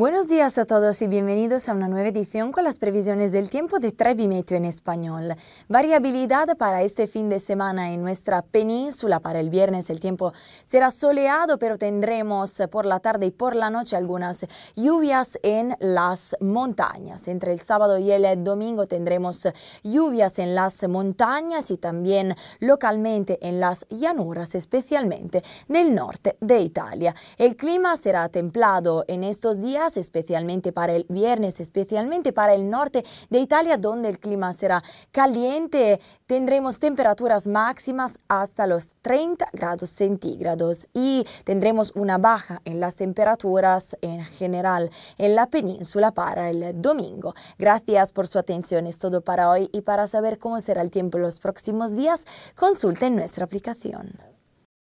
Buenos días a todos y bienvenidos a una nueva edición con las previsiones del tiempo de Trevi en español. Variabilidad para este fin de semana en nuestra península. Para el viernes el tiempo será soleado, pero tendremos eh, por la tarde y por la noche algunas lluvias en las montañas. Entre el sábado y el eh, domingo tendremos eh, lluvias en las montañas y también localmente en las llanuras, especialmente del norte de Italia. El clima será templado en estos días especialmente para el viernes, especialmente para el norte de Italia, donde el clima será caliente. Tendremos temperaturas máximas hasta los 30 grados centígrados y tendremos una baja en las temperaturas en general en la península para el domingo. Gracias por su atención, es todo para hoy y para saber cómo será el tiempo los próximos días, consulten nuestra aplicación.